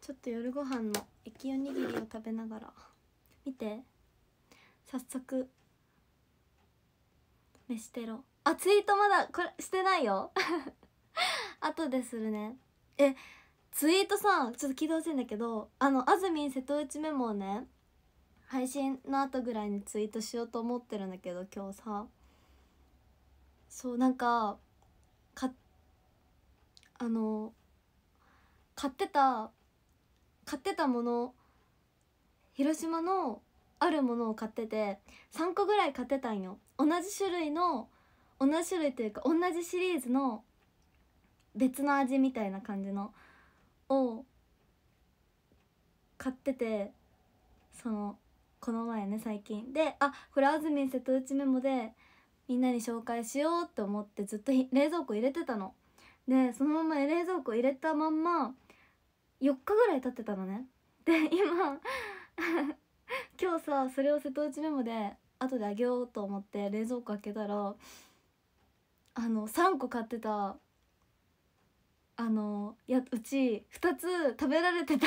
ちょっと夜ご飯の駅おにぎりを食べながら見て早速飯テロあツイートまだこれしてないよ 後でするねえツイートさちょっと聞いてほしいんだけどあのあずみ瀬戸内メモをね配信の後ぐらいにツイートしようと思ってるんだけど今日さそうなんかかあの買ってた買ってたもの広島のあるものを買ってて3個ぐらい買ってたんよ同じ種類の同じ種類というか同じシリーズの別の味みたいな感じのを買っててそのこの前ね最近であこれみん瀬戸内メモでみんなに紹介しようって思ってずっと冷蔵庫入れてたのでそのまま冷蔵庫入れたまんま4日ぐらい経ってたのねで今今日さそれを瀬戸内メモで後であげようと思って冷蔵庫開けたらあの3個買ってたあのやうち2つ食べられてた1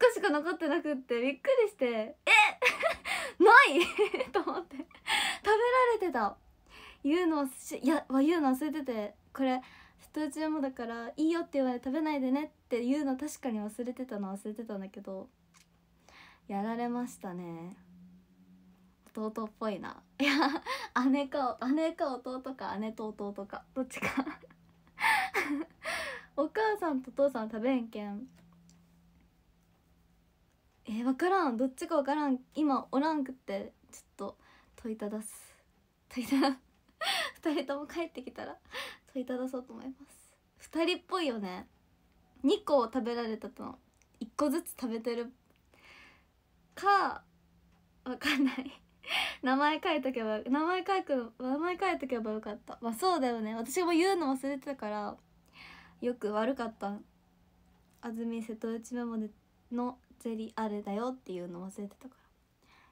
個しか残ってなくってびっくりしてえない と思って食べられてた言うのいや言うの忘れててこれスタもだから「いいよ」って言われ食べないでねって言うの確かに忘れてたの忘れてたんだけどやられましたね弟っぽいないや姉か姉か弟か姉と弟かどっちかお母さんと父さん食べんけんえー、分からんどっちか分からん今おらんくってちょっと問いただす問いただ2人とも帰ってきたらいただそうと思います2人っぽいよね2個食べられたと1個ずつ食べてるかわかんない 名前書いとけば名前書く名前書いとけばよかったまあそうだよね私も言うの忘れてたからよく悪かった安住瀬戸内メモのゼリーあれだよっていうの忘れてたから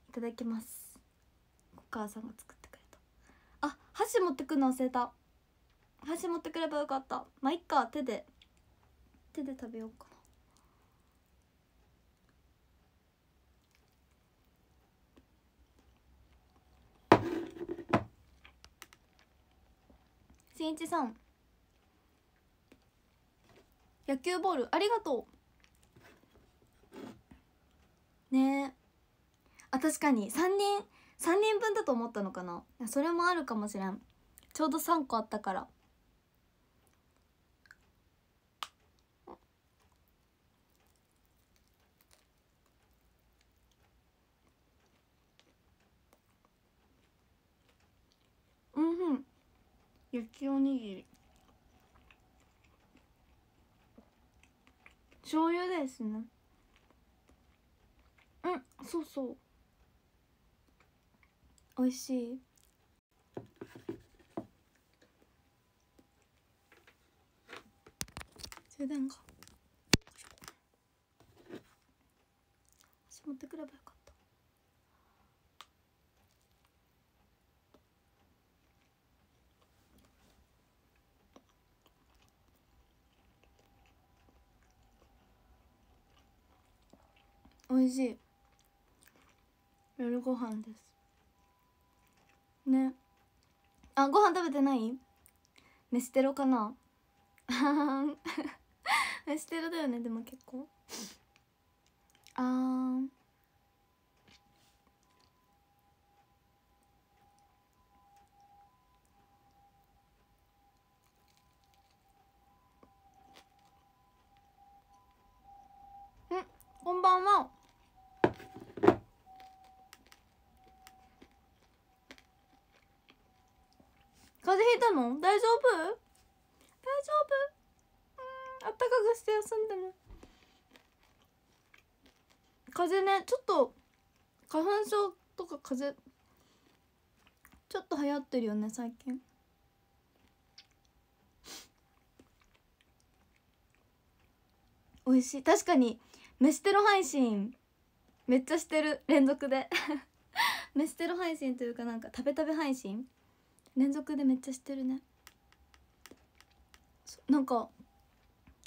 いただきますお母さんが作ってくれたあ箸持ってくの忘れた箸持ってくればよかったまあいっか手で手で食べようかなしんいちさん野球ボールありがとうねあ確かに3人3人分だと思ったのかなそれもあるかもしれんちょうど3個あったからうん雪おにぎり醤油ですねうんそうそう美味しい充電が持ってくればよかった美味しい夜ご飯ですねあご飯食べてない飯テロかな 飯テロだよねでも結構あーこんばんは。風邪ひいたの大丈夫大丈夫うんあったかくして休んでね風邪ねちょっと花粉症とか風邪ちょっと流行ってるよね最近美味しい確かに飯テロ配信めっちゃしてる連続で 飯テロ配信というかなんか食べ食べ配信連続でめっちゃしてるねなんか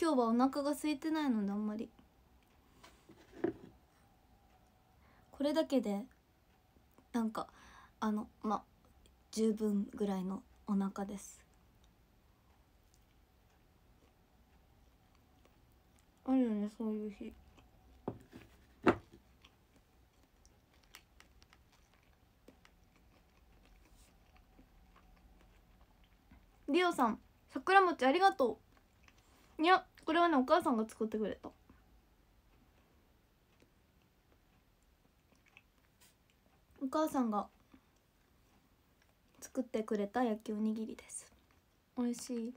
今日はお腹が空いてないのであんまりこれだけでなんかあのま十分ぐらいのお腹ですあるよねそういう日。さん桜餅ありがとういやこれはねお母さんが作ってくれたお母さんが作ってくれた焼きおにぎりです美味しい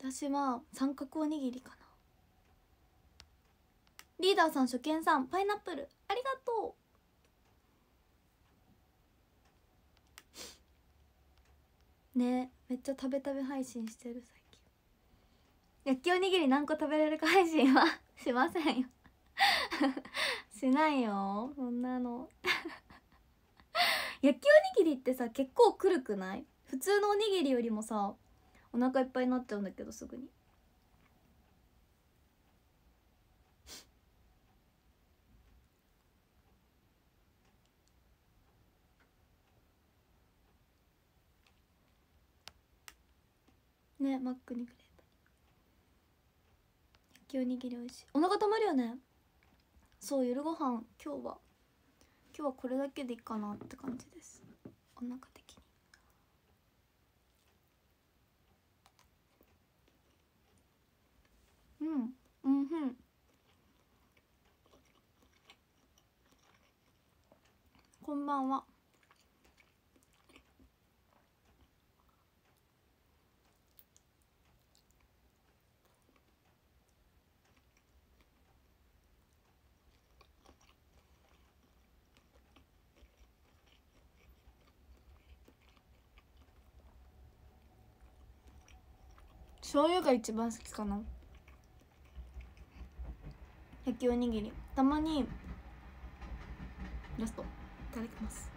私は三角おにぎりかなリーダーさん初見さんパイナップルありがとうねめっちゃ食べ食べ配信してる最近焼きおにぎり何個食べれるか配信はしませんよ しないよそんなの 焼きおにぎりってさ結構くるくない普通のおにぎりよりもさお腹いっぱいになっちゃうんだけどすぐにねマックにくれ焼きおにぎり美味しいお腹たまるよねそう夜ご飯今日は今日はこれだけでいいかなって感じですお腹的にうんうんふんこんばんは醤油が一番好きかな焼きおにぎりたまにラストいただきます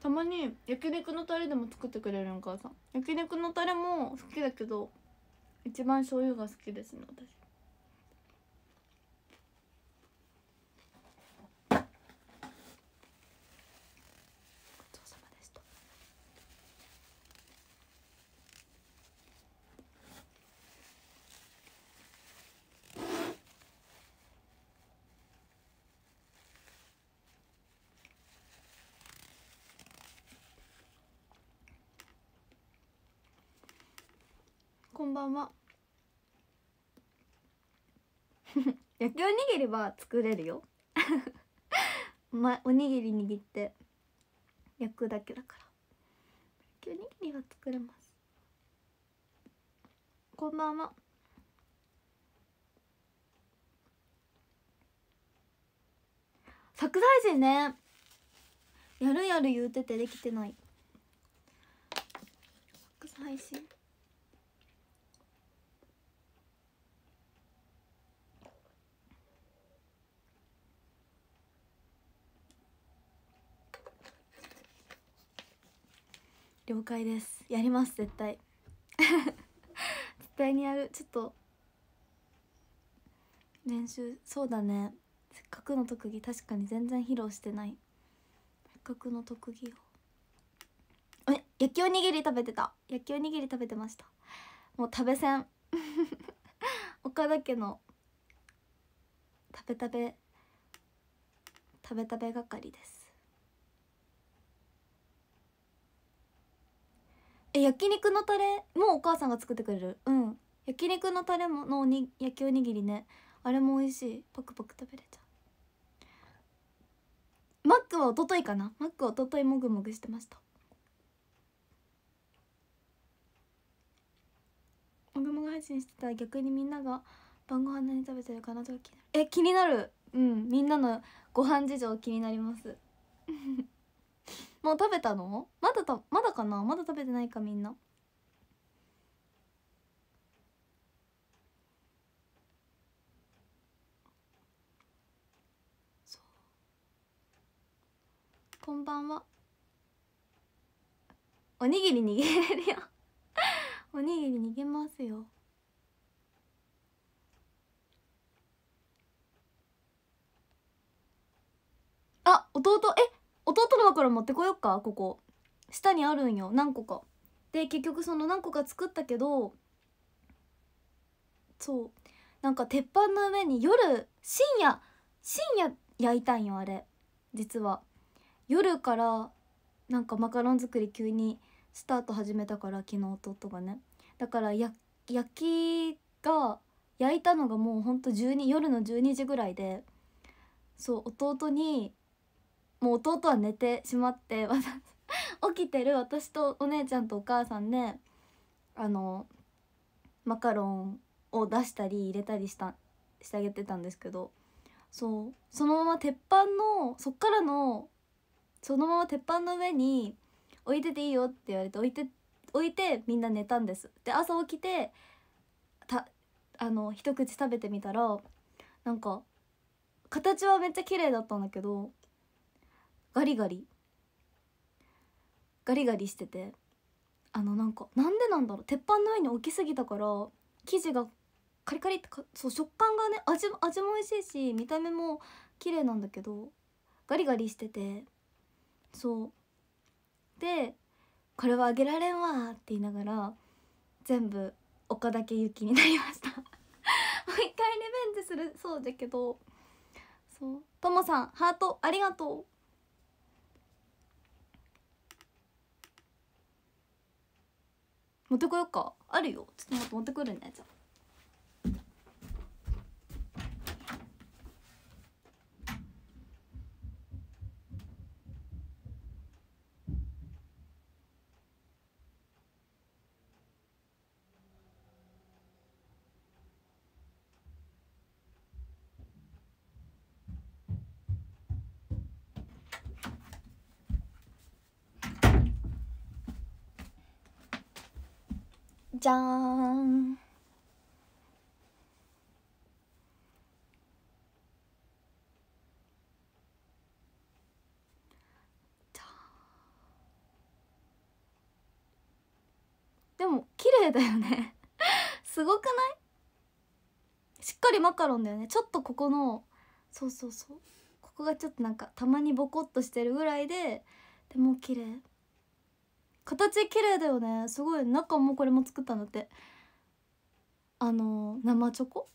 たまに焼肉のタレでも作ってくれるお母さん焼肉のタレも好きだけど一番醤油が好きですね私ばんは 焼きおにぎりは作れるよま おにぎり握って焼くだけだから焼きおにぎりは作れますこんばんは桜大臣ねやるやる言うててできてない桜大臣了解ですやります絶対 絶対にやるちょっと練習そうだねせっかくの特技確かに全然披露してないせっかくの特技をえ焼きおにぎり食べてた焼きおにぎり食べてましたもう食べせん岡田家の食べ食べ食べ食べ係ですえ焼肉のタレもお母さんが作ってくれるうん焼肉のタレものおに焼きおにぎりねあれも美味しいパクパク食べれちゃうマックはおとといかなマックはとといもぐもぐしてましたもぐもぐ配信してたら逆にみんなが晩ご飯何食べてるかなとか気になるえ気になるうんみんなのご飯事情気になりますもう食べたのまだたまだかなまだ食べてないかみんなこんばんはおにぎり逃げれるよ おにぎり逃げますよあ弟え弟の枕持ってこよっかここ下にあるんよ何個かで結局その何個か作ったけどそうなんか鉄板の上に夜深夜深夜焼いたんよあれ実は夜からなんかマカロン作り急にスタート始めたから昨日弟がねだから焼きが焼いたのがもうほんと12夜の12時ぐらいでそう弟にもう弟は寝てしまって私 起きてる私とお姉ちゃんとお母さんで、ね、あのマカロンを出したり入れたりしたしてあげてたんですけどそうそのまま鉄板のそっからのそのまま鉄板の上に置いてていいよって言われて置いて置いてみんな寝たんですで朝起きてたあの一口食べてみたらなんか形はめっちゃ綺麗だったんだけどガリガリガリガリしててあのなんかなんでなんだろう鉄板の上に置きすぎたから生地がカリカリってかそう食感がね味味も美味しいし見た目も綺麗なんだけどガリガリしててそうでこれはあげられんわって言いながら全部岡だけ雪になりました もう一回リベンジするそうだけどそうともさんハートありがとう持ってこようかあるよちょっと待って持ってくるねじゃあじゃーんでも綺麗だよね すごくないしっかりマカロンだよねちょっとここのそうそうそうここがちょっとなんかたまにボコっとしてるぐらいででも綺麗形綺麗だよねすごい中もこれも作ったんだってあの生チョコ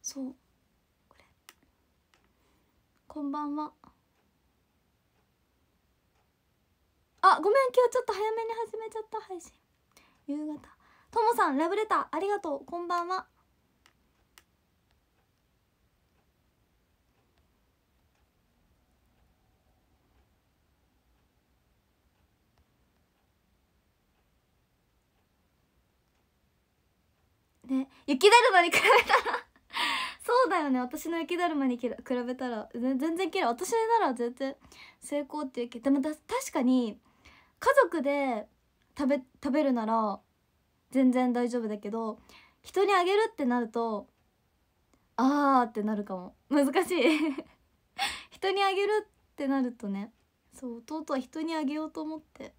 そうこれこんばんはあごめん今日ちょっと早めに始めちゃった配信夕方ともさんラブレターありがとうこんばんはね雪だるまに比べたら そうだよね私の雪だるまに比べたら全然綺い私なら全然成功っていうけどでも確かに家族で食べ食べるなら全然大丈夫だけど人にあげるってなるとあーってなるかも難しい 人にあげるってなるとねそう弟は人にあげようと思って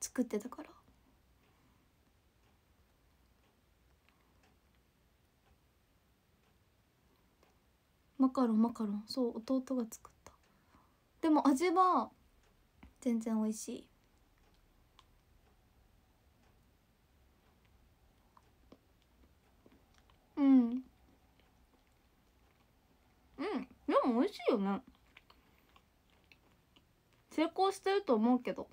作ってたからマカロンマカロンそう弟が作ったでも味は全然美味しいうんうんでも美味しいよね成功してると思うけど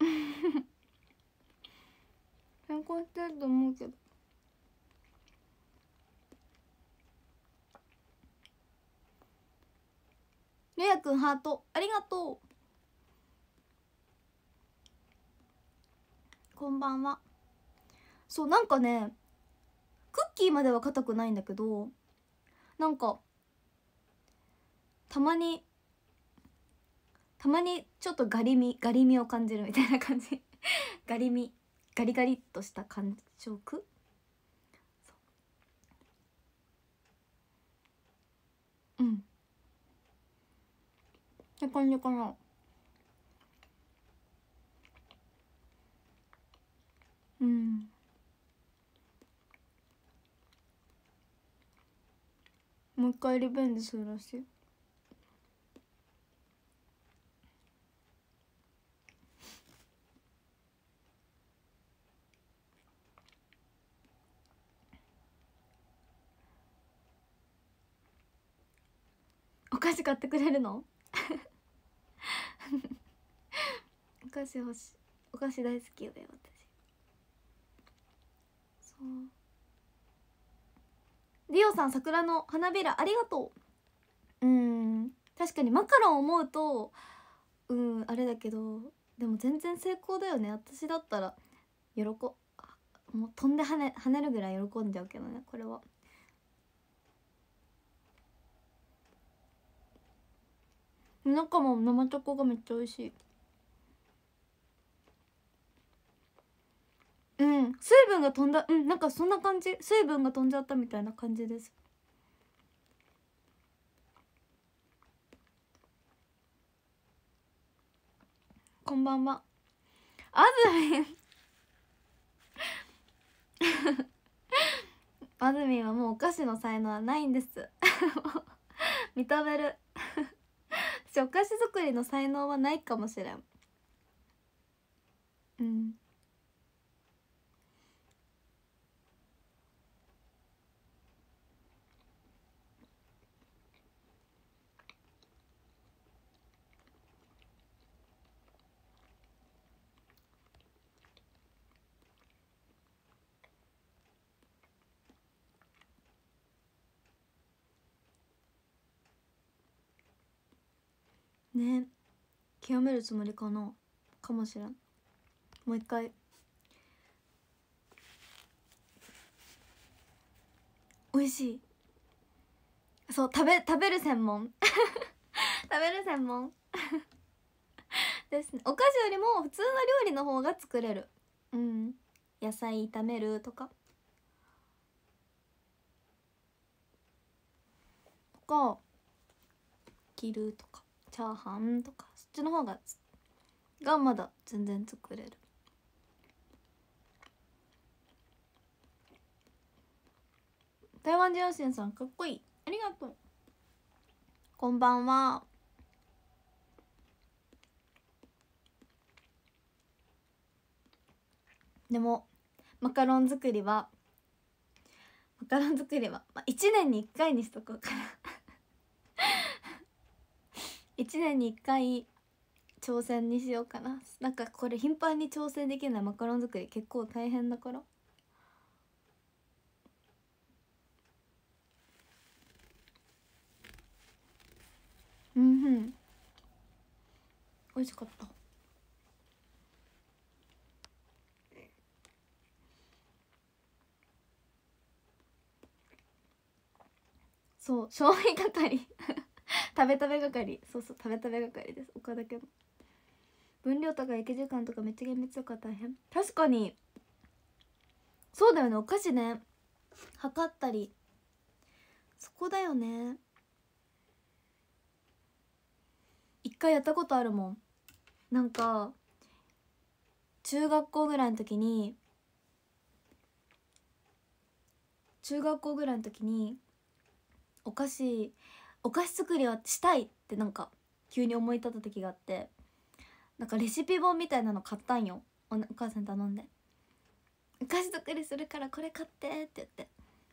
成功してると思うけどりうやくハートありがとうこんばんはそうなんかねクッキーまでは硬くないんだけどなんかたまにたまにちょっとガリみガリみを感じるみたいな感じ ガリみガリガリっとした感触うんニコニコうんもう一回リベンジするらしいお菓子買ってくれるの お菓子欲しいお菓子大好きだよ私そうリオさん桜の花びらありがとううん確かにマカロン思うとうんあれだけどでも全然成功だよね私だったら喜もう飛んで跳ね跳ねるぐらい喜んじゃうけどねこれは中も生チョコがめっちゃ美味しいうん水分が飛んだうんなんかそんな感じ水分が飛んじゃったみたいな感じですこんばんはあずみあずみはもうお菓子の才能はないんです認め る私お菓子作りの才能はないかもしれんうんね極めるつもりかなかもしれんもう一回美味しいそう食べ食べる専門 食べる専門 ですねお菓子よりも普通の料理の方が作れるうん野菜炒めるとかとか切るとかチャーハンとかそっちの方ががまだ全然作れる台湾人シンさんかっこいいありがとうこんばんはでもマカロン作りはマカロン作りは、まあ、1年に1回にしとこうかな1年に1回挑戦にしようかななんかこれ頻繁に挑戦できないマカロン作り結構大変だからうんうん美味しかったそう消費り 食べ食べ係そうそう食べ食べ係です岡田君分量とか焼き時間とかめっちゃ厳密とか大変確かにそうだよねお菓子ね測ったりそこだよね一回やったことあるもんなんか中学校ぐらいの時に中学校ぐらいの時にお菓子お菓子作りをしたいってなんか急に思い立った時があってなんかレシピ本みたいなの買ったんよお母さん頼んで「お菓子作りするからこれ買って」って言って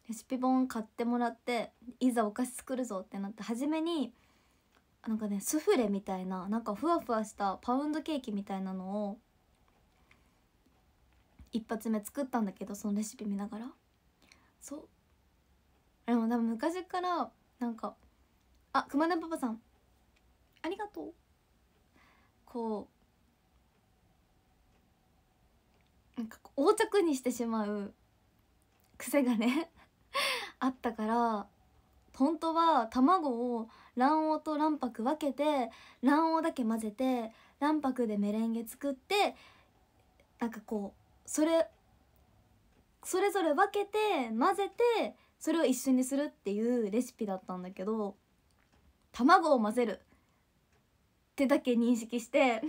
レシピ本買ってもらっていざお菓子作るぞってなって初めになんかねスフレみたいななんかふわふわしたパウンドケーキみたいなのを一発目作ったんだけどそのレシピ見ながらそうでも多分昔からなんかあ熊まパパさんありがとうこうなんか横着にしてしまう癖がね あったから本当は卵を卵黄と卵白分けて卵黄だけ混ぜて卵白でメレンゲ作ってなんかこうそれそれぞれ分けて混ぜてそれを一緒にするっていうレシピだったんだけど卵を混ぜるってだけ認識して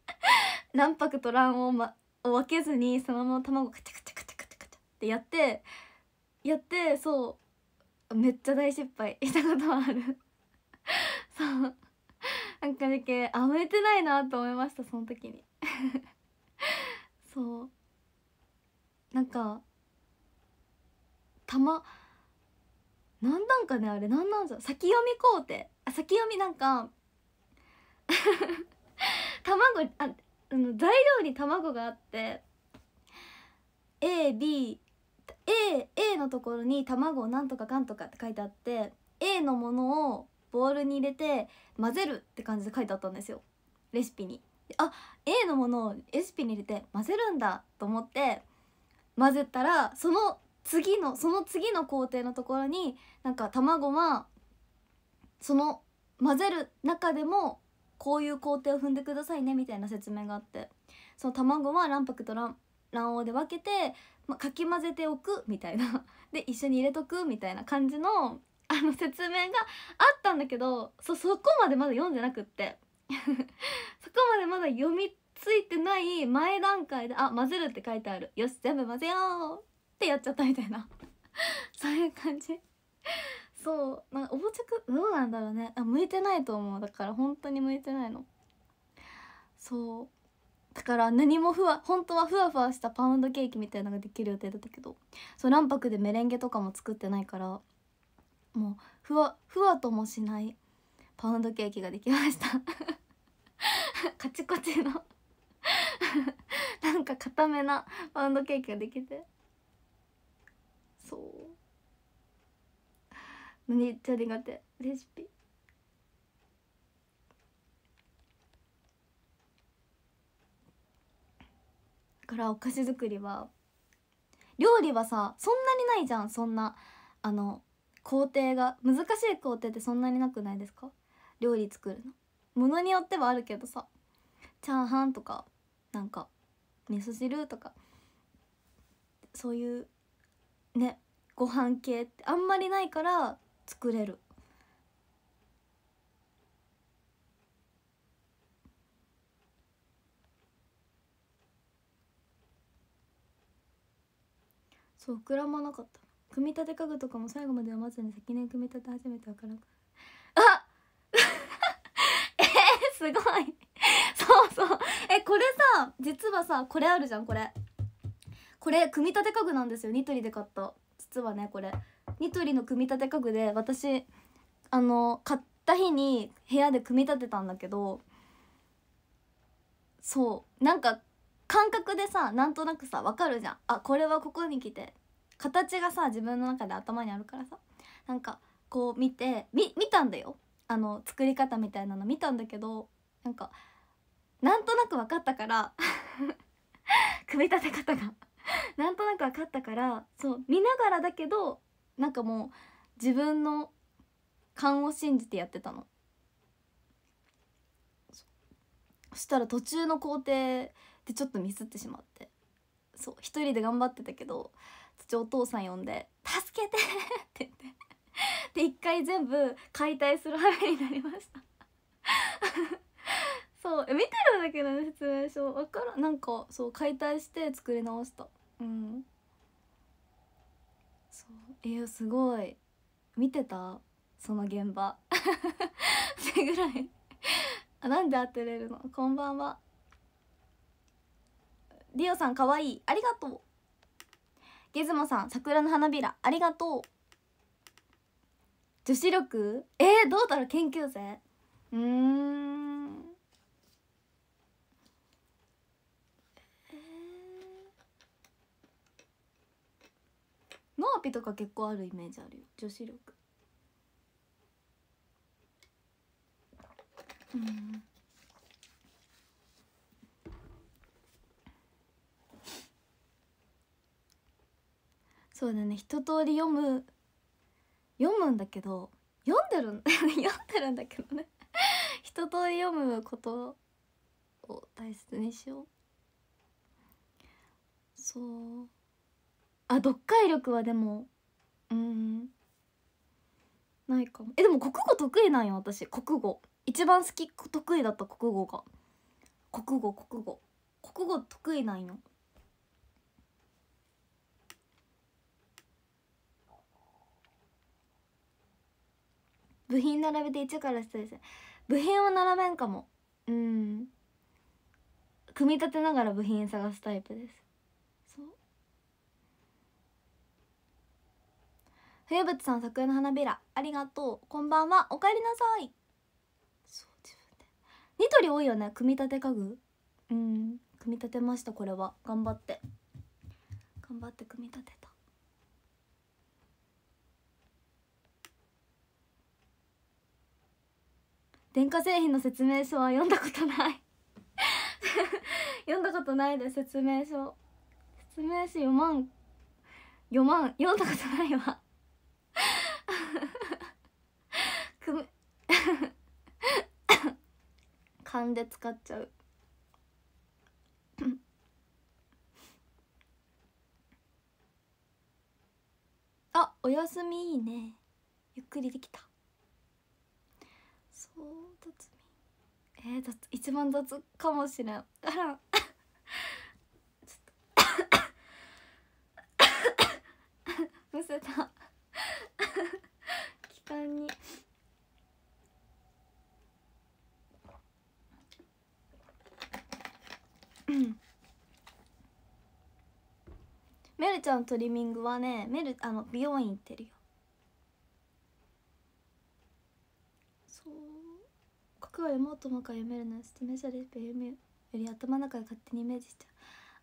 卵白と卵黄、ま、を分けずにそのまま卵カチャカチャカチャカチャカチャってやってやってそうめっちゃ大失敗したことはある そうなんかだけあ向いてないなと思いましたその時に そうなんかたま何なんかねあれ何なんじゃ先読み工程あ先読みなんか 卵ああの材料に卵があって ABA A のところに卵をなんとかかんとかって書いてあって A のものをボウルに入れて混ぜるって感じで書いてあったんですよレシピに。あ A のものをレシピに入れて混ぜるんだと思って混ぜたらその次のその次の工程のところになんか卵はその混ぜる中でもこういう工程を踏んでくださいねみたいな説明があってその卵は卵白と卵黄で分けて、まかき混ぜておくみたいな で一緒に入れとくみたいな感じのあの説明があったんだけどそそこまでまだ読んでなくって そこまでまだ読みついてない前段階で「あ混ぜる」って書いてある「よし全部混ぜよう」ってやっちゃったみたいな そういう感じそうなんかおぼちゃくどうなんだろうねあ向いてないと思うだから本当に向いてないのそうだから何もふわ本当はふわふわしたパウンドケーキみたいなのができる予定だったけどそう卵白でメレンゲとかも作ってないからもうふわふわともしないパウンドケーキができました カチコチの なんか固めなパウンドケーキができてそうのにチャリがてレシピだからお菓子作りは料理はさそんなにないじゃんそんなあの工程が難しい工程ってそんなになくないですか料理作るのものによってはあるけどさチャーハンとかなんか味噌汁とかそういうねご飯系ってあんまりないから作れるそう膨らまなかった組み立て家具とかも最後までは待つのに先に組み立て始めてわからなくあ えー、すごい そうそうえこれさ実はさこれあるじゃんこれこれ組み立て家具なんですよニトリで買った実はねこれニトリの組み立て家具で私あの買った日に部屋で組み立てたんだけどそうなんか感覚でさなんとなくさ分かるじゃんあこれはここに来て形がさ自分の中で頭にあるからさなんかこう見て見見たんだよあの作り方みたいなの見たんだけどなんかなんとなく分かったから 組み立て方がなんとなく分かったからそう見ながらだけどなんかもう自分の勘を信じてやってたのそしたら途中の工程でちょっとミスってしまってそう一人で頑張ってたけど父お父さん呼んで「助けて! 」って言ってで一回全部解体する羽目になりました そう見てるんだけどね説明書分からなんかそう解体して作り直したうんえー、すごい見てたその現場って ぐらいあなんで当てれるのこんばんはリオさんかわいいありがとうゲズモさん桜の花びらありがとう女子力えー、どうだろう研究生うんノアピとか結構あるイメージあるよ女子力うんそうだね一通り読む読むんだけど読んでる 読んでるんだけどね一通り読むことを大切にしようそうあ読解力はでもうんないかもえでも国語得意なんよ私国語一番好き得意だった国語が国語国語国語得意なんよ部品並べて1からたいです部品を並べんかもうん組み立てながら部品探すタイプです冬物さん桜の花びらありがとうこんばんはおかえりなさいそう自分でニトリ多いよね組み立て家具うん組み立てましたこれは頑張って頑張って組み立てた電化製品の説明書は読んだことない 読んだことないで説明書説明書読まん読まん読んだことないわ勘で使っちゃうあお休みいいねゆっくりできたそう雑味えー、雑一番雑かもしれんあら むせたちゃんトリミングはねメルあの美容院行ってるよそうこは読もうと思うから読めるのスティメシャレペ読むより頭の中で勝手にイメージしち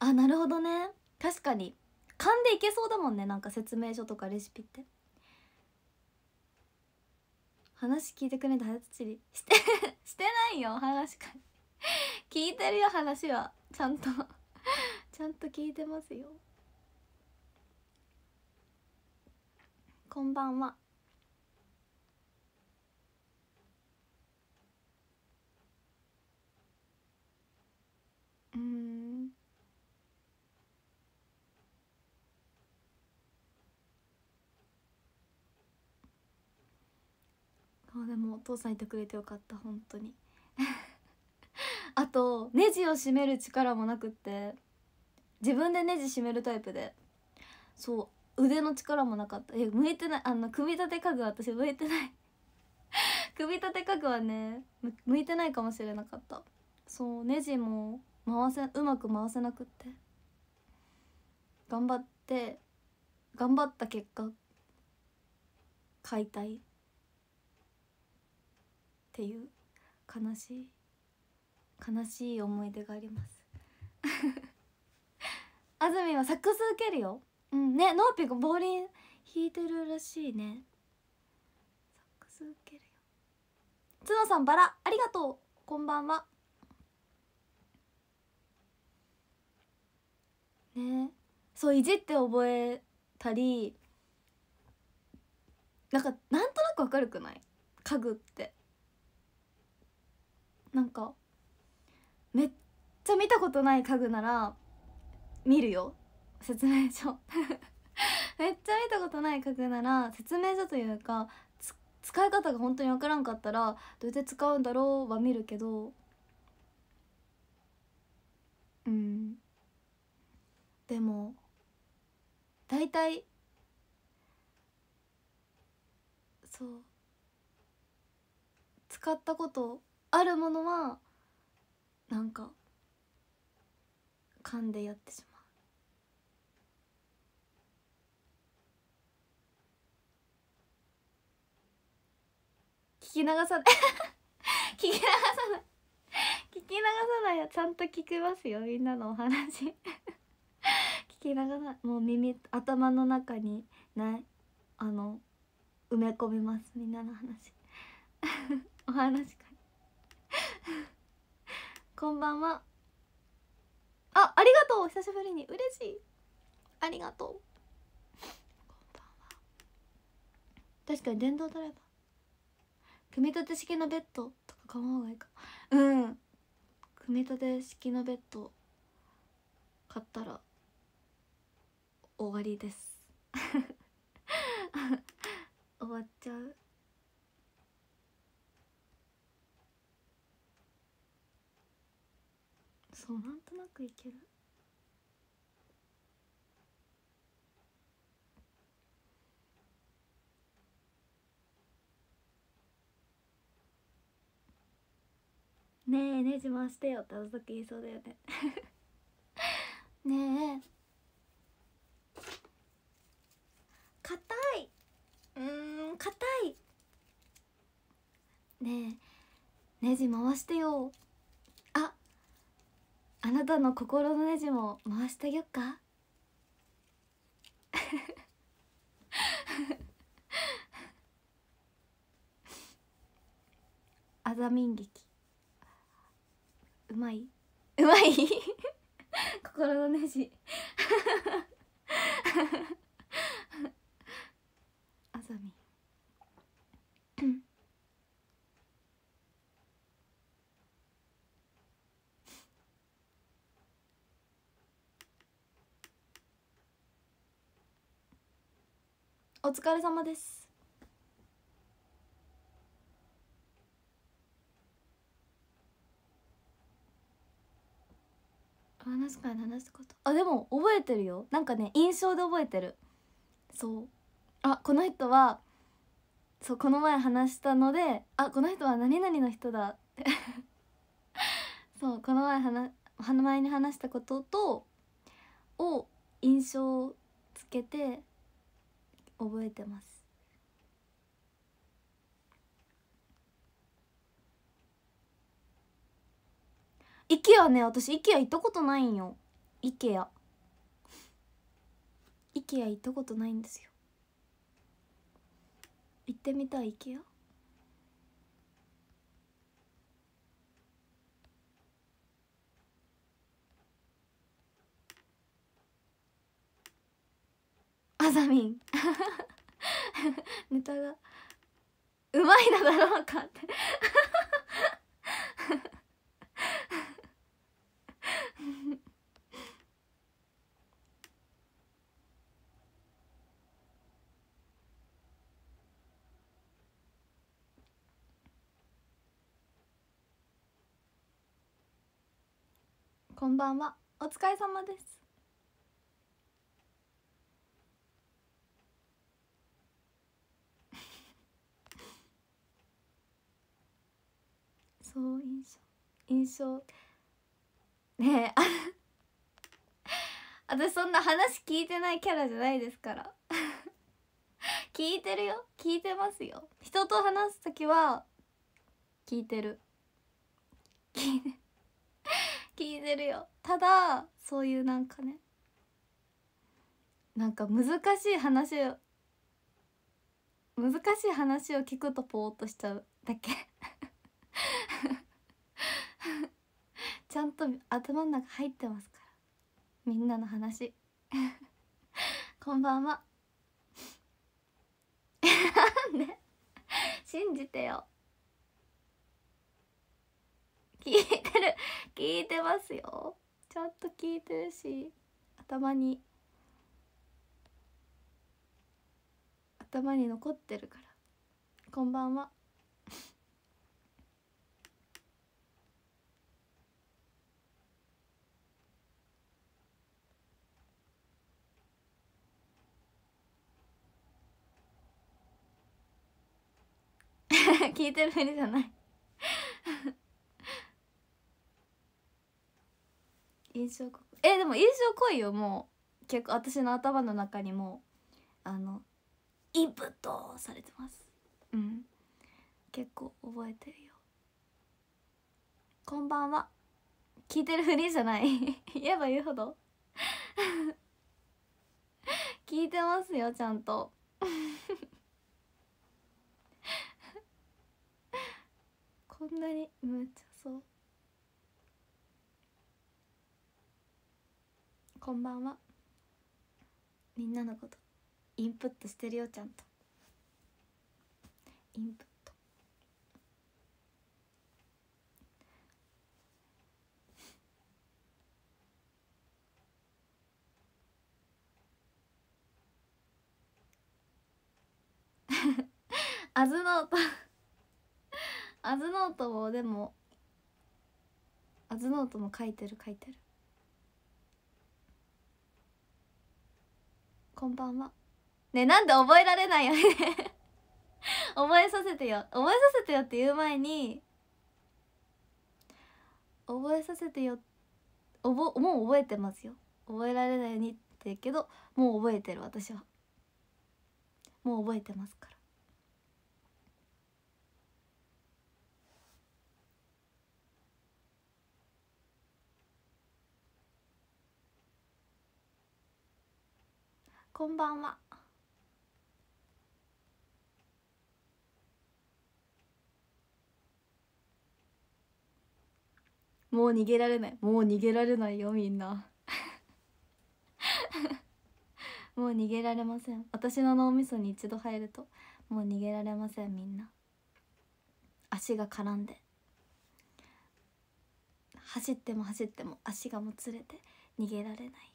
ゃうあなるほどね確かに勘でいけそうだもんねなんか説明書とかレシピって話聞いてくれただ早とちりしてしてないよ話か聞いてるよ話はちゃんと ちゃんと聞いてますよこんばんはうんあでもお父さんいてくれてよかった本当に あとネジを締める力もなくって自分でネジ締めるタイプでそう腕の力もなかったえ向いてないあの組み立て家具私向いてない 組み立て家具はね向いてないかもしれなかったそうネジも回せうまく回せなくって頑張って頑張った結果解体っていう悲しい悲しい思い出があります 安住はサックス受けるようんねノーピーがボーリン弾いてるらしいねサックス受けるよつのさんバラありがとうこんばんはねそういじって覚えたりなんかなんとなくわかるくない家具ってなんかめっちゃ見たことない家具なら見るよ説明書 めっちゃ見たことない曲なら説明書というか使い方が本当に分からんかったらどうやって使うんだろうは見るけどうんでも大体そう使ったことあるものはなんかんでやってしまう。聞き流さない 聞き流さない聞き流さないよちゃんと聞きますよみんなのお話聞き流さないもう耳頭の中にないあの埋め込みますみんなの話 お話か こんばんはあありがとう久しぶりに嬉しいありがとう確かに電動ドライバー組み立て式のベッドとか買わないいかうん組み立て式のベッド買ったら終わりです 終わっちゃうそうなんとなくいけるねえね回してよってあの時言いそうだよね ねえ硬いうーん硬いねえネジ回してよああなたの心のネジも回してあげよっかアザミン劇うまいうまい 心のネジ あざみお疲れ様です話すから話すことあでも覚えてるよなんかね印象で覚えてるそうあこの人はそうこの前話したのであこの人は何々の人だって そうこの前話前に話したこととを印象つけて覚えてます i k ね私イケア行ったことないんよイケアイケア行ったことないんですよ行ってみたいイケアあざみん ネタがうまいのだろうかって こんばんはお疲れ様です そう印象印象ねえ 私そんな話聞いてないキャラじゃないですから 聞いてるよ聞いてますよ人と話す時は聞いてる 聞いてるよただそういうなんかねなんか難しい話難しい話を聞くとポーっとしちゃうだけと頭の中入ってますからみんなの話 こんばんは ね信じてよ聞いてる聞いてますよちゃんと聞いてるし頭に頭に残ってるからこんばんは 聞いてるふりじゃない 印象えでも印象濃いよもう結構私の頭の中にもあのインプットされてますうん結構覚えてるよこんばんは聞いてるふりじゃない 言えば言うほど聞いてますよちゃんとこんなにむっちゃそうこんばんはみんなのことインプットしてるよちゃんとインプットあずの音アズノートをでもアズノートも書いてる書いてるこんばんはねなんで覚えられないよね 覚えさせてよ覚えさせてよって言う前に覚えさせてよおぼもう覚えてますよ覚えられないようにって言うけどもう覚えてる私はもう覚えてますからこんばんはもう逃げられないもう逃げられないよみんな もう逃げられません私の脳みそに一度入るともう逃げられませんみんな足が絡んで走っても走っても足がもつれて逃げられない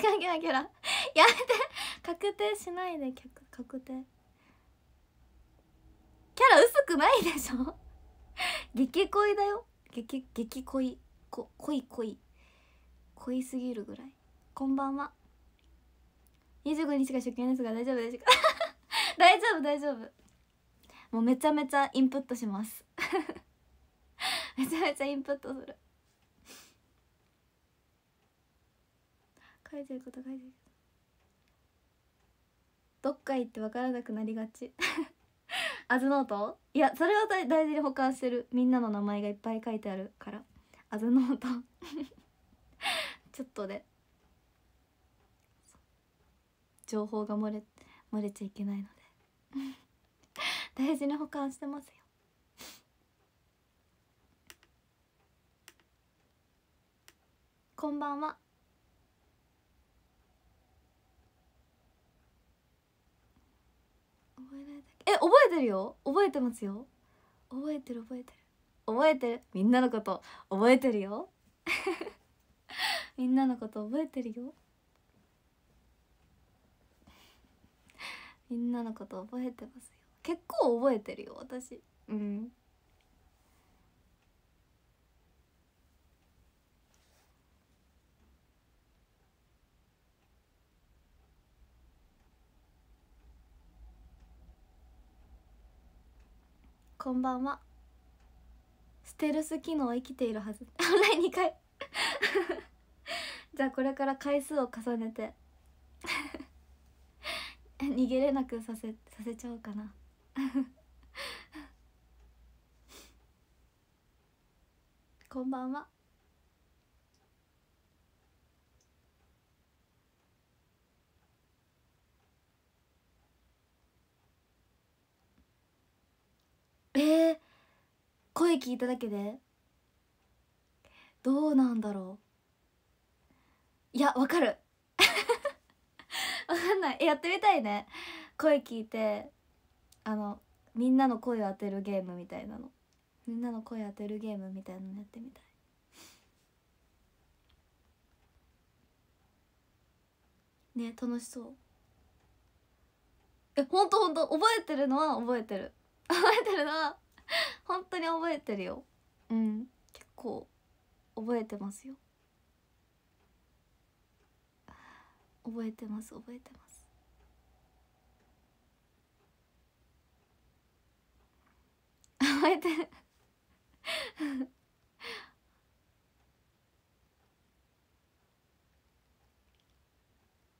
キラキラやめて確定しないで確定キャラ薄くないでしょ激恋だよ激激恋こ恋恋恋すぎるぐらいこんばんは25日が出勤ですが大丈夫ですか 大丈夫大丈夫もうめちゃめちゃインプットします めちゃめちゃインプットする書いてること書いてるどっか行って分からなくなりがち アズノートいやそれは大事に保管してるみんなの名前がいっぱい書いてあるからアズノート ちょっとで情報が漏れ漏れちゃいけないので 大事に保管してますよこんばんは覚えないだけえ覚えてるよ覚えてますよ覚えてる覚えてる覚えてるみんなのこと覚えてるよ みんなのこと覚えてるよみんなのこと覚えてますよ結構覚えてるよ私うんこんばんはステルス機能生きているはず オン2回 じゃあこれから回数を重ねて 逃げれなくさせさせちゃおうかなこんばんはえー、声聞いただけでどうなんだろういやわかるわかんないやってみたいね声聞いてあのみんなの声を当てるゲームみたいなのみんなの声当てるゲームみたいなのやってみたいね楽しそうえほんとほんと覚えてるのは覚えてる覚えてるな本当に覚えてるようん結構覚えてますよ覚えてます覚えてます覚えて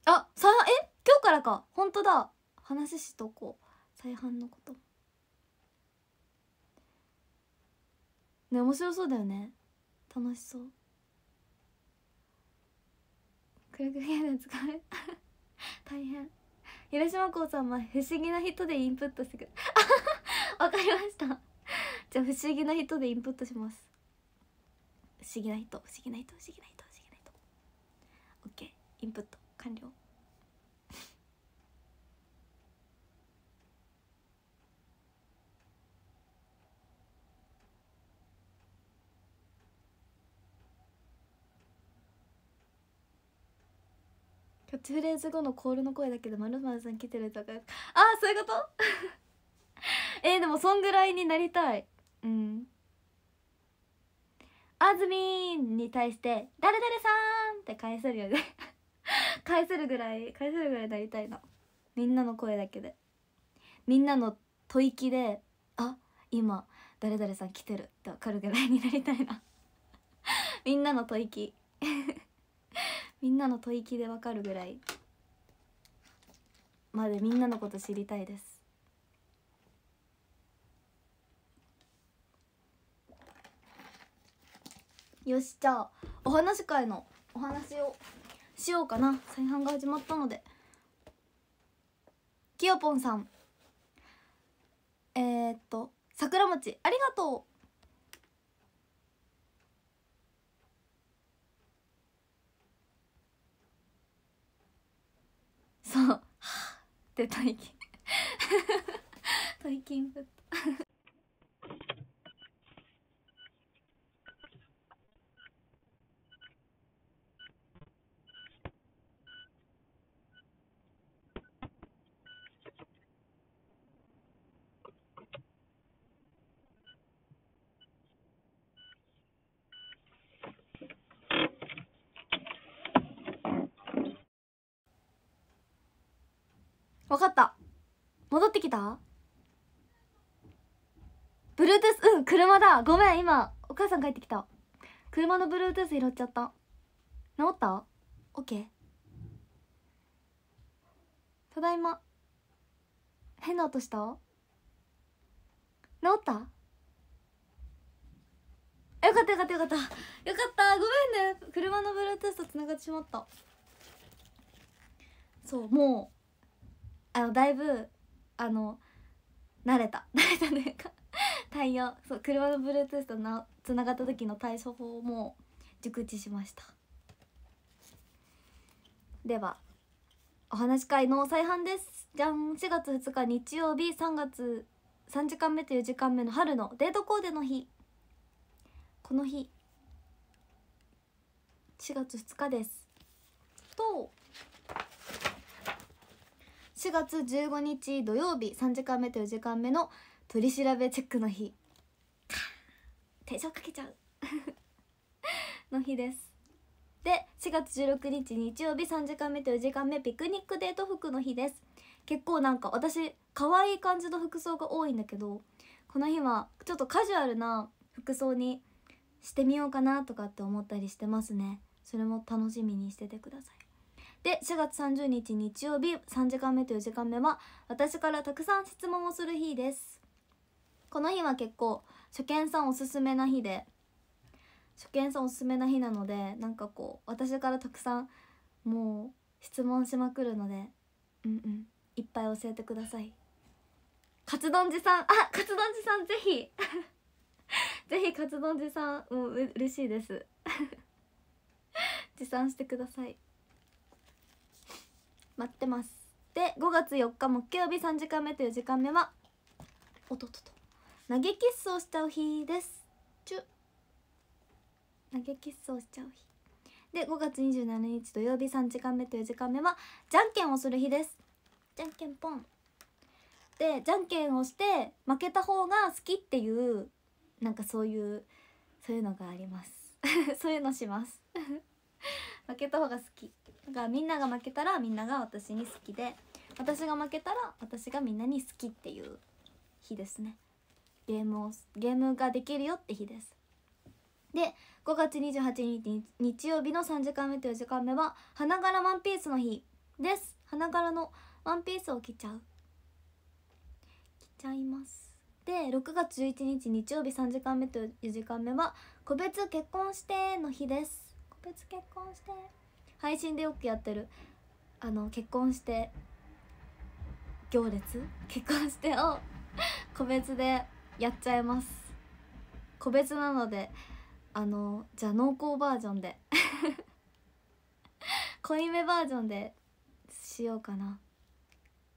あさえ今日からか本当だ話しとこう再販のこともね面白そうだよね楽しそうくるくるで使う大変広島校さんは不思議な人でインプットしてくれ わかりましたじゃあ不思議な人でインプットします不思議な人不思議な人不思議な人不思議な人 OK インプット完了キャッチフレーズ後のコールの声だけどまるまるさん来てるとかああそういうこと えー、でもそんぐらいになりたいうんあずみんに対して「誰々さん!」って返せるよね 返せるぐらい返せるぐらいなりたいなみんなの声だけでみんなの吐息で「あ今誰々さん来てる」って分かるぐらいになりたいな みんなの吐息みんなの吐息でわかるぐらいまでみんなのこと知りたいですよしじゃあお話会のお話をしようかな再販が始まったのできよぽんさんえー、っと桜餅ありがとうそうはあ って体験体験ぶ分かった戻ってきたブルートゥースうん車だごめん今お母さん帰ってきた車のブルートゥース拾っちゃった直った ?OK ただいま変な音した直ったよかったよかったよかったよかったごめんね車のブルートゥースとつながってしまったそうもうあのだいぶあの慣れた 慣れたというか対応そう車の Bluetooth となつながった時の対処法も熟知しましたではお話し会の再販ですじゃん4月2日日曜日3月3時間目と4時間目の春のデートコーデの日この日4月2日ですと4月15日土曜日3時間目と4時間目の取り調べチェックの日手錠かけちゃう の日ですで4月16日日曜日3時間目と4時間目ピクニックデート服の日です結構なんか私可愛い感じの服装が多いんだけどこの日はちょっとカジュアルな服装にしてみようかなとかって思ったりしてますねそれも楽しみにしててくださいで4月30日日曜日3時間目と4時間目は私からたくさん質問をする日ですこの日は結構初見さんおすすめな日で初見さんおすすめな日なのでなんかこう私からたくさんもう質問しまくるのでうんうんいっぱい教えてくださいカツ丼寺さんあカツ丼寺さんぜひ ぜひカツ丼寺さんもう嬉しいです 持参してください待ってますで5月4日木曜日3時間目という時間目はおととと投げキッスをしちゃう日ですちゅ投げキッスをしちゃう日で5月27日土曜日3時間目という時間目はじゃんけんをする日ですじゃんけんぽんでじゃんけんをして負けた方が好きっていうなんかそういうそういうのがあります そういうのします 負けた方が好きだからみんなが負けたらみんなが私に好きで私が負けたら私がみんなに好きっていう日ですねゲームをゲームができるよって日ですで5月28日日曜日の3時間目と4時間目は花柄ワンピースの日です花柄のワンピースを着ちゃう着ちゃいますで6月11日日曜日3時間目と4時間目は個別結婚しての日です個別結婚して配信でよくやってるあの結婚して行列 結婚してを個別でやっちゃいます個別なのであのじゃあ濃厚バージョンで 濃いめバージョンでしようかな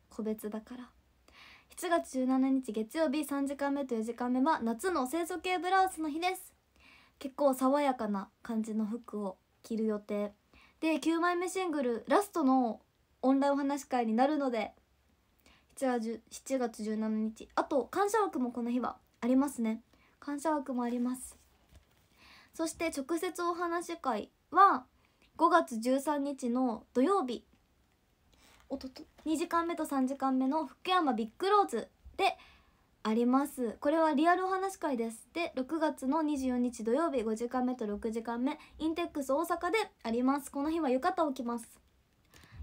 個別だから7月17日月曜日3時間目と4時間目は夏の清楚系ブラウスの日です結構爽やかな感じの服を着る予定で9枚目シングルラストのオンラインお話会になるので7月17日あと感謝枠もこの日はありますね感謝枠もありますそして直接お話し会は5月13日の土曜日おとと2時間目と3時間目の福山ビッグローズでありますこれはリアルお話会ですで6月の24日土曜日5時間目と6時間目インテックス大阪でありますこの日は浴衣を着ます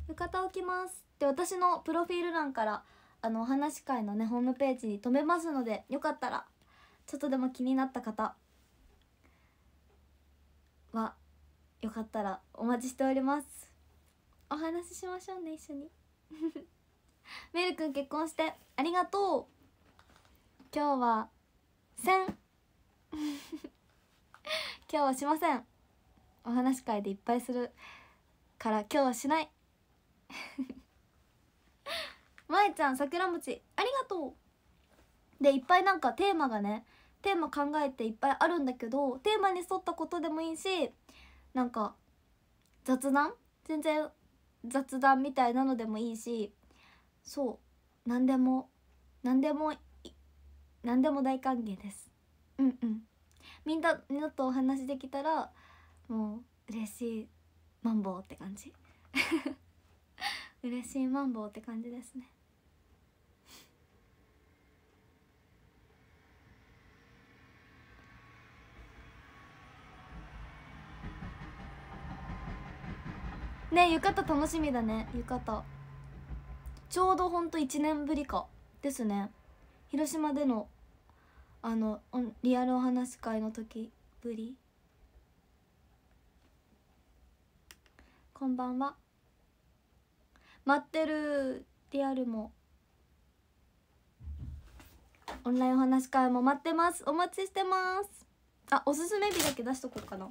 浴衣を着ますで私のプロフィール欄からあのお話会のねホームページに留めますのでよかったらちょっとでも気になった方はよかったらお待ちしておりますお話ししましょうね一緒に メル君結婚してありがとう今日はせん 今日はしませんお話会でいっぱいするから今日はしないまえ ちゃん桜餅ありがとうでいっぱいなんかテーマがねテーマ考えていっぱいあるんだけどテーマに沿ったことでもいいしなんか雑談全然雑談みたいなのでもいいしそう何でも何でも何でも大歓迎ですうんうんみんなとお話できたらもう嬉しいマンボウって感じ嬉しいマンボウって感じですねね浴衣楽しみだね浴衣ちょうどほんと1年ぶりかですね広島でのあのリアルお話し会の時ぶりこんばんは待ってるリアルもオンラインお話し会も待ってますお待ちしてますあおすすめ日だけ出しとこうかな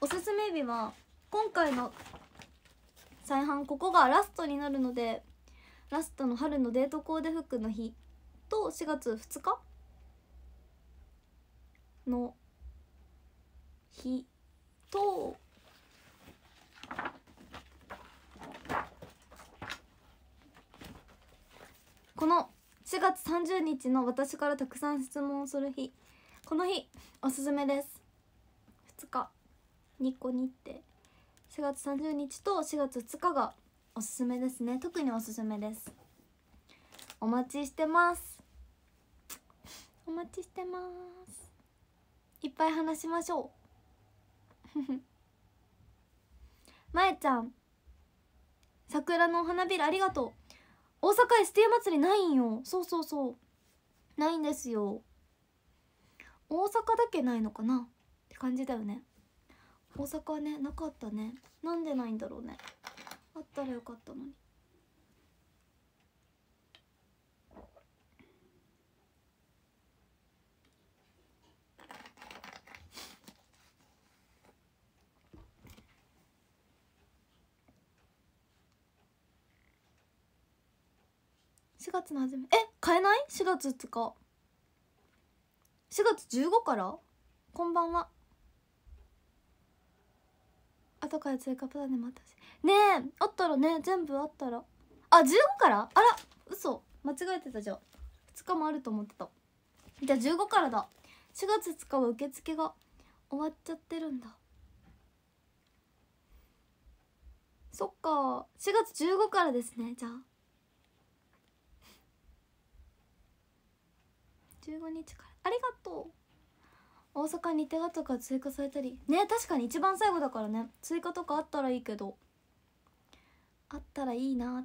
おすすめ日は今回の再販ここがラストになるのでラストの春のデートコーデ服の日と4月2日の人この4月30日の私からたくさん質問する日この日おすすめです2日2個にって4月30日と4月2日がおすすめですね特におすすめですお待ちしてますお待ちしてますいっぱい話しましょう まえちゃん桜の花びらありがとう大阪へステ t 祭りないんよそうそうそうないんですよ大阪だけないのかなって感じだよね大阪ねなかったねなんでないんだろうねあったらよかったのに四月の初めえ買えない ?4 月2日4月15からこんばんは後から追加プランでもたしねえあったらね全部あったらあ15からあら嘘間違えてたじゃん2日もあると思ってたじゃあ15からだ4月2日は受付が終わっちゃってるんだそっか4月15からですねじゃあ15日からありがとう大阪に手がとか追加されたりね確かに一番最後だからね追加とかあったらいいけどあったらいいな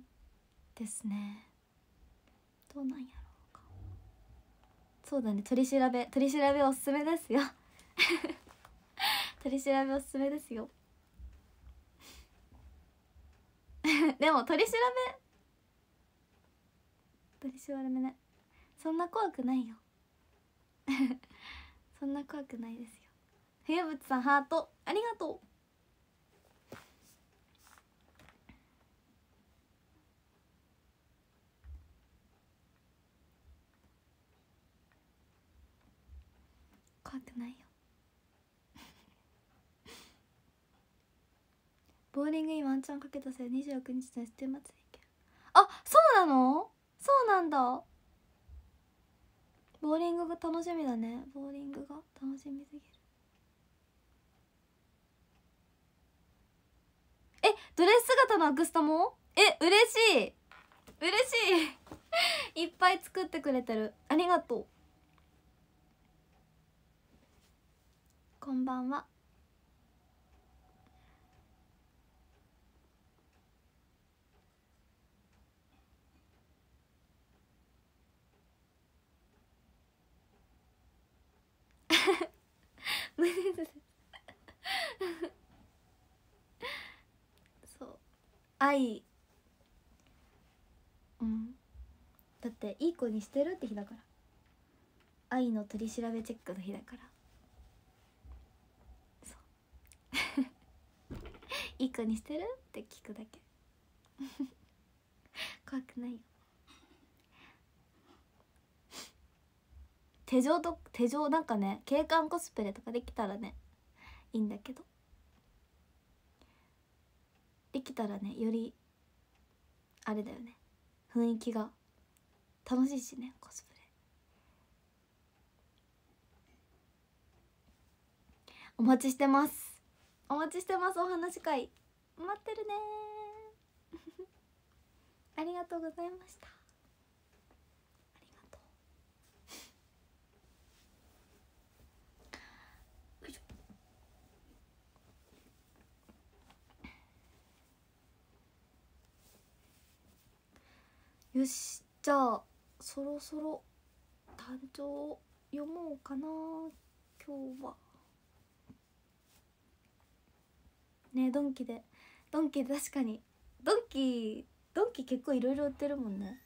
ですねどうなんやろうかそうだね取り調べ取り調べおすすめですよ 取り調べおすすめですよ でも取り調べ取り調べねそんな怖くないよ そんな怖くないですよ冬渕さんハートありがとう怖くないよ ボーリングにワンチャンかけたせい26日のステ祭りあそうなのそうなんだボーリングが楽しみだねボーリングが楽しみすぎるえドレス姿のアクスタもえ嬉しい嬉しい いっぱい作ってくれてるありがとうこんばんは そう愛うんだっていい子にしてるって日だから愛の取り調べチェックの日だからそう いい子にしてるって聞くだけ 怖くないよ手錠と手錠なんかね警官コスプレとかできたらねいいんだけどできたらねよりあれだよね雰囲気が楽しいしねコスプレお待ちしてますお待ちしてますお話会待ってるね ありがとうございましたよしじゃあそろそろ誕生を読もうかな今日はねドンキでドンキで確かにドンキドンキ結構いろいろ売ってるもんね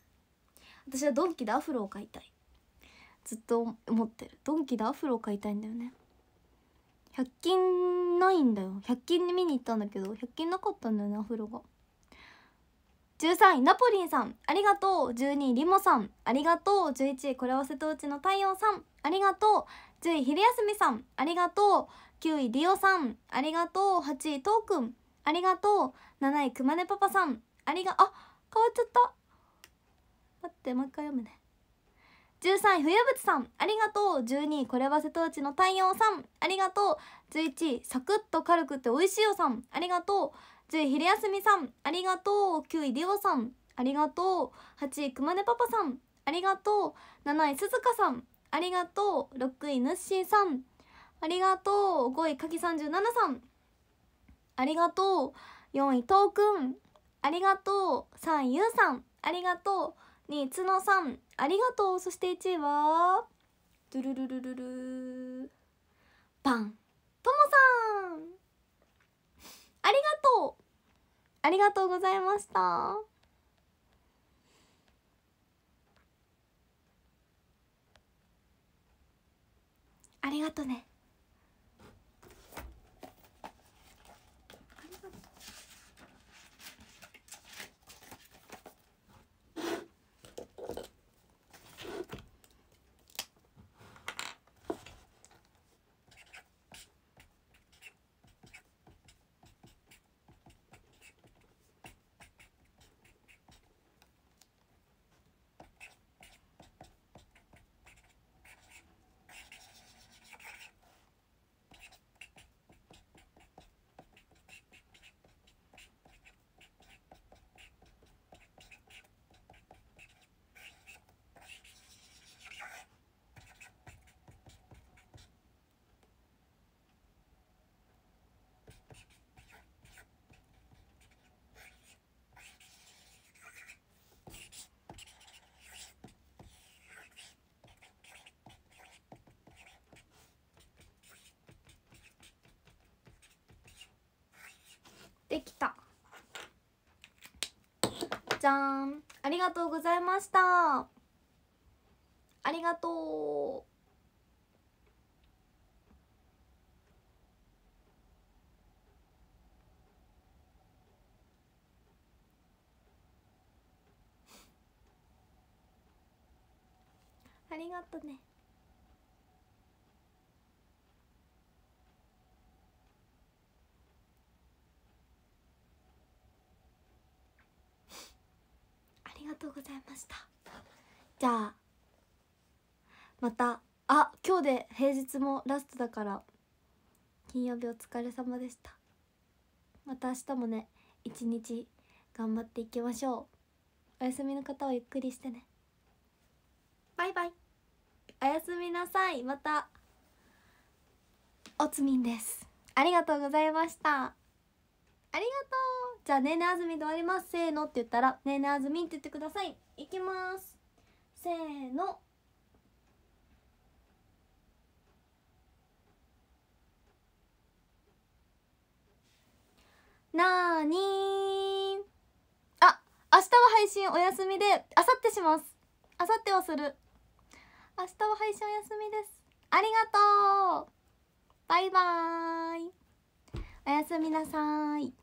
私はドンキでアフロを買いたいずっと思ってるドンキでアフロを買いたいんだよね100均ないんだよ100均に見に行ったんだけど100均なかったんだよねアフロが13位ナポリンさんありがとう12位リモさんありがとう11位これは瀬戸内の太陽さんありがとう10位昼休みさんありがとう9位ディオさんありがとう8位トーくんありがとう7位くまねパパさんありがあ変わっちゃった待ってもう一回読むね13位冬渕さんありがとう12位これは瀬戸内の太陽さんありがとう11位サクッと軽くておいしいよさんありがとう10位昼休みさんありがとう9位ディオさんありがとう8位熊根パパさんありがとう7位鈴鹿さんありがとう6位ぬっしーさんありがとう5位かき37さんありがとう4位とうくんありがとう3位ゆうさんありがとう2位つのさんありがとうそして1位はドゥルルルルルパンともさんありがとうありがとうございましたありがとねできたじゃーんありがとうございましたありがとうありがとねございましたじゃあまたあ今日で平日もラストだから金曜日お疲れ様でしたまた明日もね一日頑張っていきましょうお休みの方はゆっくりしてねバイバイおやすみなさいまたおつみんですありがとうございましたありがとうじゃあねえねあずみで終わりますせーのって言ったらねえねあずみって言ってくださいいきますせーのなーにーあ明日は配信お休みであさってしますあさってをする明日は配信お休みですありがとうバイバーイおやすみなさい